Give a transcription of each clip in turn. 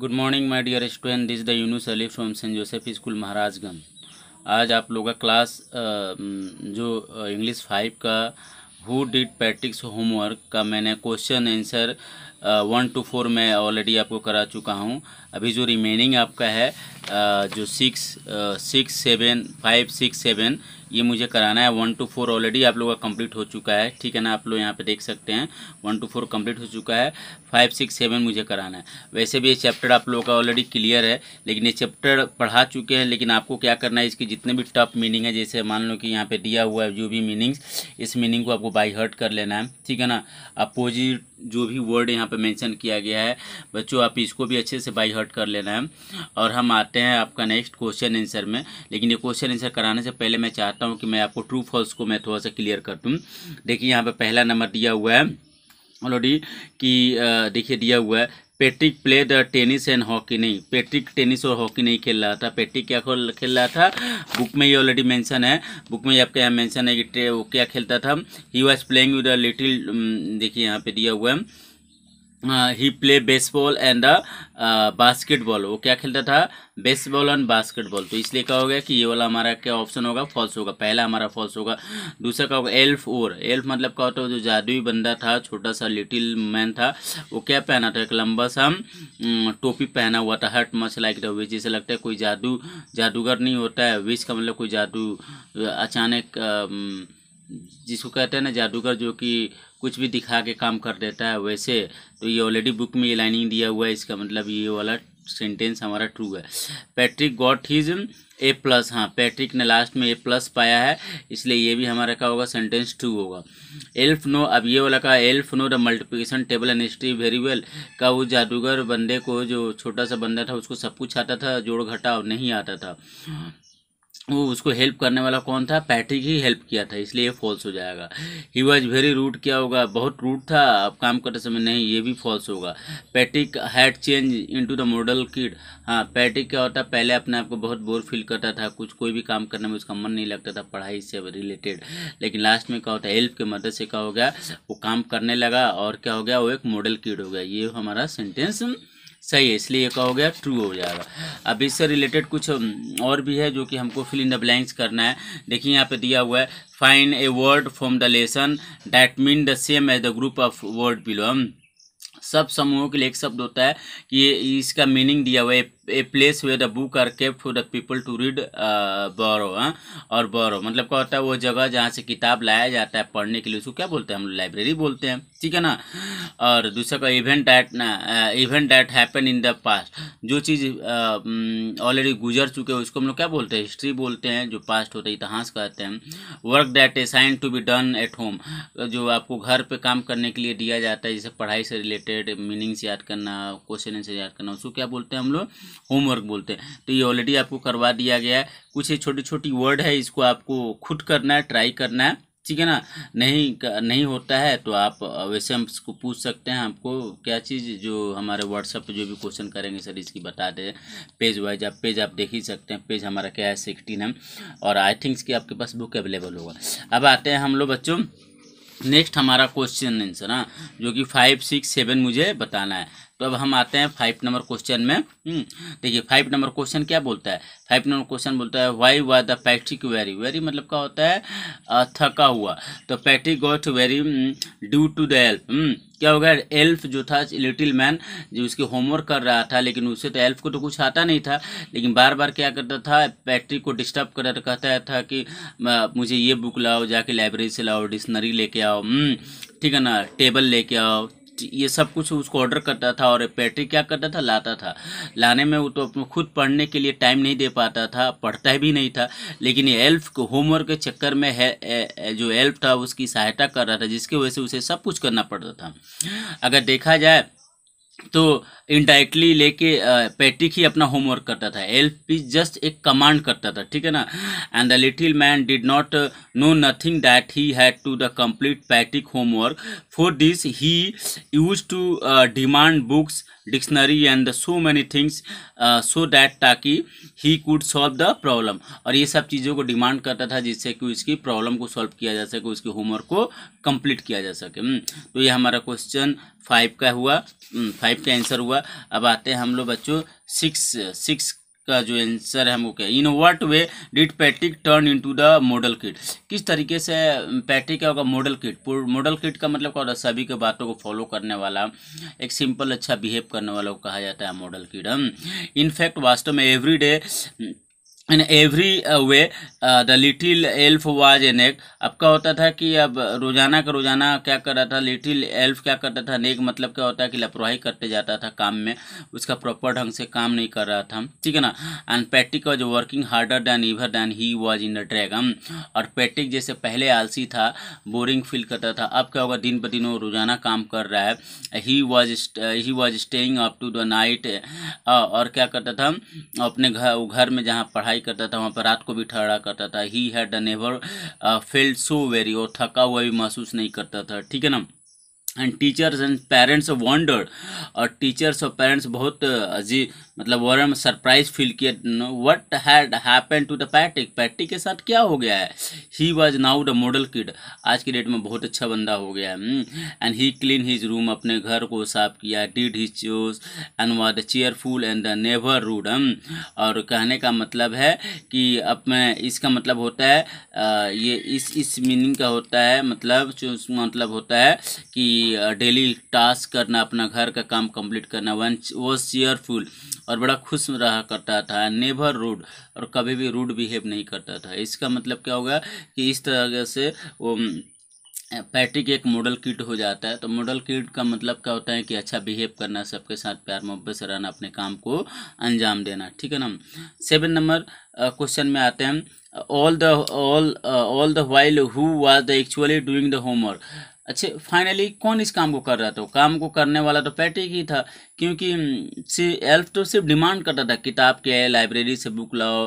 good morning my dear student this the Yunus Ali from saint Joseph school Maharajganj आज आप लोग का क्लास जो इंग्लिश फाइव का हु डिड पैट्रिक्स होमवर्क का मैंने question answer one two four मैं ऑलरेडी आपको करा चुका हूँ अभी जो रिमेनिंग आपका है जो six six seven five six seven ये मुझे कराना है वन टू फोर ऑलरेडी आप लोगों का कंप्लीट हो चुका है ठीक है ना आप लोग यहाँ पे देख सकते हैं वन टू फोर कंप्लीट हो चुका है फाइव सिक्स सेवन मुझे कराना है वैसे भी ये चैप्टर आप लोगों का ऑलरेडी क्लियर है लेकिन ये चैप्टर पढ़ा चुके हैं लेकिन आपको क्या करना है इसकी जितने भी टफ मीनिंग है जैसे मान लो कि यहाँ पर दिया हुआ है जो भी मीनिंग्स इस मीनिंग को आपको बाई हर्ट कर लेना है ठीक है ना अपोजिट जो भी वर्ड यहाँ पे मेंशन किया गया है बच्चों आप इसको भी अच्छे से बाई हर्ट कर लेना है और हम आते हैं आपका नेक्स्ट क्वेश्चन आंसर में लेकिन ये क्वेश्चन आंसर कराने से पहले मैं चाहता हूँ कि मैं आपको ट्रू फॉल्स को मैं थोड़ा सा क्लियर कर दूँ देखिए यहाँ पर पहला नंबर दिया हुआ है ऑलरेडी कि देखिए दिया हुआ है Patrick played tennis and hockey नहीं पेट्रिक टेनिस और हॉकी नहीं खेल रहा था पेट्रिक क्या खेल रहा था बुक में ही ऑलरेडी मेंशन है बुक में ही आपके यहाँ मेंशन है कि वो क्या खेलता था he was playing with a little देखिए यहाँ पे दिया हुआ है he play baseball and the basketball वो क्या खेलता था बेसबॉल एंड बास्केटबॉल तो इसलिए क्या हो गया कि ये वाला हमारा क्या ऑप्शन होगा फॉल्स होगा पहला हमारा फॉल्स होगा दूसरा क्या होगा एल्फ और एल्फ मतलब क्या होता तो है जो जादुई बंदा था छोटा सा लिटिल मैन था वो क्या पहना था एक लंबा सा टोपी पहना हुआ था हट मच लाइक था विच जैसे लगता है कोई जादू जादूगर नहीं होता है विच का मतलब कोई जादू अचानक जिसको कहते हैं ना जादूगर जो कि कुछ भी दिखा के काम कर देता है वैसे तो ये ऑलरेडी बुक में ये लाइनिंग दिया हुआ है इसका मतलब ये वाला सेंटेंस हमारा ट्रू है Patrick got his A plus हाँ पैट्रिक ने लास्ट में ए प्लस पाया है इसलिए ये भी हमारा क्या होगा सेंटेंस ट्रू होगा एल्फ नो अब ये वाला कहा elf know the multiplication table and history very well का वो जादूगर बंदे को जो छोटा सा बंदा था उसको सब कुछ आता था जोड़ घटाव नहीं आता था वो उसको हेल्प करने वाला कौन था पैट्रिक ही हेल्प किया था इसलिए ये फॉल्स हो जाएगा ही वॉज वेरी रूड क्या होगा बहुत रूट था अब काम करते समय नहीं ये भी फॉल्स होगा Patrick had change into the model kid हाँ पैट्रिक क्या होता पहले अपने आप को बहुत बोर फील करता था कुछ कोई भी काम करने में उसका मन नहीं लगता था पढ़ाई से रिलेटेड लेकिन लास्ट में क्या होता है हेल्प के मदद से क्या हो गया वो काम करने लगा और क्या हो गया वो एक मॉडल किड हो गया ये हमारा सेंटेंस सही है इसलिए ये हो गया ट्रू हो जाएगा अब इससे रिलेटेड कुछ और भी है जो कि हमको फिल इन द ब्लैंक्स करना है देखिए यहाँ पे दिया हुआ है find a word from the lesson that mean the same as the group of word belong सब समूहों के लिए एक शब्द होता है कि ये इसका मीनिंग दिया हुआ है a place where the book are kept for the people to read borrow और बोरो मतलब क्या होता है वो जगह जहाँ से किताब लाया जाता है पढ़ने के लिए उसको क्या बोलते हैं हम लाइब्रेरी बोलते हैं ठीक है ना और दूसरा का इवेंट डैट ना event that happen in the past जो चीज़ ऑलरेडी uh, mm, गुजर चुके हैं उसको हम लोग क्या बोलते हैं हिस्ट्री बोलते हैं जो पास्ट होता है इतिहास कहते हैं work that sign to be done at home जो आपको घर पे काम करने के लिए दिया जाता है जैसे पढ़ाई से रिलेटेड मीनिंग्स याद करना क्वेश्चन आंसर याद करना उसको क्या बोलते हैं हम लोग होमवर्क बोलते हैं तो ये ऑलरेडी आपको करवा दिया गया है कुछ छोटी छोटी वर्ड है इसको आपको खुद करना है ट्राई करना है ठीक है ना नहीं नहीं होता है तो आप वैसे हम इसको पूछ सकते हैं आपको क्या चीज़ जो हमारे व्हाट्सएप पे जो भी क्वेश्चन करेंगे सर इसकी बता दें पेज वाइज आप पेज आप देख ही सकते हैं पेज हमारा क्या है सिक्सटीन है और आई थिंक्स कि आपके पास बुक अवेलेबल होगा अब आते हैं हम लोग बच्चों नेक्स्ट हमारा क्वेश्चन आंसर हाँ जो कि फाइव सिक्स सेवन मुझे बताना है तो अब हम आते हैं फाइव नंबर क्वेश्चन में हम्म, देखिए फाइव नंबर क्वेश्चन क्या बोलता है फाइव नंबर क्वेश्चन बोलता है वाई वा द पैट्रिक वेरी वेरी मतलब क्या होता है थका हुआ तो Patrick got very due to the elf क्या हो गया एल्फ जो था लिटिल मैन जो उसके होमवर्क कर रहा था लेकिन उससे तो एल्फ को तो कुछ आता नहीं था लेकिन बार बार क्या करता था पैट्रिक को डिस्टर्ब कर कहता था कि मुझे ये बुक लाओ जाके लाइब्रेरी से लाओ डिक्शनरी लेके आओ हम्म, ठीक है ना टेबल लेके आओ ये सब कुछ उसको ऑर्डर करता था और पैट्रिक क्या करता था लाता था लाने में वो तो अपने खुद पढ़ने के लिए टाइम नहीं दे पाता था पढ़ता भी नहीं था लेकिन ये एल्फ को होमवर्क के चक्कर में है जो एल्फ था उसकी सहायता कर रहा था जिसकी वजह से उसे सब कुछ करना पड़ता था अगर देखा जाए तो इनडायरेक्टली लेके पैट्रिक ही अपना होमवर्क करता था एल्फ जस्ट एक कमांड करता था ठीक है ना and the little man did not know nothing that he had to the complete Patrick homework for this he use to demand books dictionary and so many things so that ताकि he could solve the problem और ये सब चीज़ों को demand करता था जिससे कि उसकी प्रॉब्लम को सॉल्व किया जा सके उसके होमवर्क को कंप्लीट किया जा सके हम्म, तो ये हमारा क्वेश्चन फाइव का हुआ फाइव हम्म, का आंसर हुआ अब आते हैं हम लोग बच्चों सिक्स सिक्स का जो आंसर है वो क्या in what way did Patrick turn into the model kid किस तरीके से पैट्रिक क्या होगा मॉडल किट मॉडल किट का मतलब क्या होता है सभी के बातों को फॉलो करने वाला एक सिंपल अच्छा बिहेव करने वाला को कहा जाता है मॉडल किट इनफैक्ट वास्तव में every day in every way the little elf was an अब क्या होता था कि अब रोजाना का रोजाना क्या कर रहा था लिटिल एल्फ क्या करता था नेक मतलब क्या होता है कि लापरवाही करते जाता था काम में उसका प्रॉपर ढंग से काम नहीं कर रहा था ठीक है ना and Patrick was working harder than ever than he was in the dragon और पैटिक जैसे पहले आलसी था बोरिंग फील करता था अब क्या होगा दिन ब दिन वो रोजाना काम कर रहा है he was he was staying up to the night और क्या करता था अपने घर घर में जहाँ पढ़ाई पढ़ाई करता था वहाँ पर रात को भी ठहरा करता था he had never felt so very और थका हुआ भी महसूस नहीं करता था ठीक है ना and teachers and parents wondered और टीचर्स और पेरेंट्स बहुत uh, अजीब मतलब वो में सरप्राइज फील किए what had happen to the Patrick Patrick के साथ क्या हो गया है he was now the model kid आज की डेट में बहुत अच्छा बंदा हो गया है and he clean his room अपने घर को साफ किया डिड ही चोज and was cheerful and the never rude और कहने का मतलब है कि अब मैं इसका मतलब होता है uh, ये इस इस मीनिंग का होता है मतलब मतलब होता है कि डेली टास्क करना अपना घर का काम कंप्लीट करना वन वो शेयरफुल और बड़ा खुश रहा करता था नेवर रूड और कभी भी रूड बिहेव नहीं करता था इसका मतलब क्या होगा कि इस तरह से वो पैट्रिक एक मॉडल किट हो जाता है तो मॉडल किट का मतलब क्या होता है कि अच्छा बिहेव करना सबके साथ प्यार मोहब्बत से रहना अपने काम को अंजाम देना ठीक है ना सेवन नंबर क्वेश्चन में आते हैं all the all all the while who was the actually doing the homework अच्छे फाइनली कौन इस काम को कर रहा था काम को करने वाला तो पैटिक ही था क्योंकि एल्फ तो सिर्फ डिमांड करता था किताब के लाइब्रेरी से बुक लाओ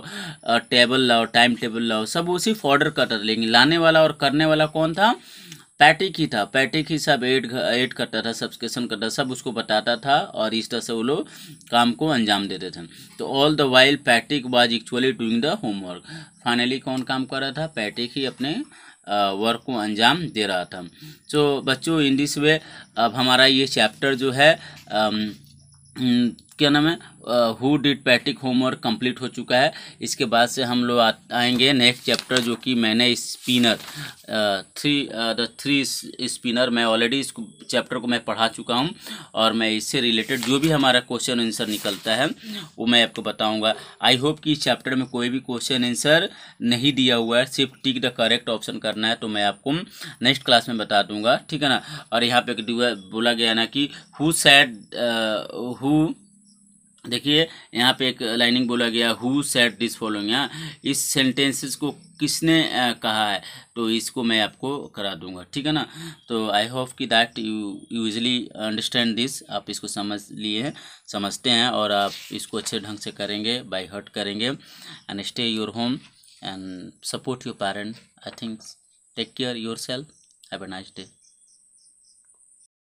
टेबल लाओ टाइम टेबल लाओ सब वो सिर्फ ऑर्डर करता था लेकिन लाने वाला और करने वाला कौन था पैटिक ही था पैटिक ही सब एड एड करता था सब्सक्रिप्शन करता सब उसको बताता था और इस तरह से वो लोग काम को अंजाम देते थे तो all the while Patrick was actually doing the homework finally कौन काम कर रहा था पैटिक ही अपने वर्क को अंजाम दे रहा था तो बच्चों इन दिस वे अब हमारा ये चैप्टर जो है क्या नाम है who did Patrick homework complete हो चुका है इसके बाद से हम लोग आएंगे नेक्स्ट चैप्टर जो कि मैंने spinner three the three spinner मैं ऑलरेडी इस चैप्टर को मैं पढ़ा चुका हूँ और मैं इससे रिलेटेड जो भी हमारा क्वेश्चन आंसर निकलता है वो मैं आपको बताऊँगा आई होप कि इस चैप्टर में कोई भी क्वेश्चन आंसर नहीं दिया हुआ है सिर्फ टिक द करेक्ट ऑप्शन करना है तो मैं आपको नेक्स्ट क्लास में बता दूंगा ठीक है ना और यहाँ पर बोला गया ना कि हु सैड हु देखिए यहाँ पे एक लाइनिंग बोला गया हु सेट दिस फॉलोइंग यहाँ इस सेंटेंसेस को किसने कहा है तो इसको मैं आपको करा दूंगा ठीक है ना तो आई होप कि that you usually understand this आप इसको समझ लिए हैं समझते हैं और आप इसको अच्छे ढंग से करेंगे बाई हर्ट करेंगे and stay your home and support your parent I think take care yourself have a nice day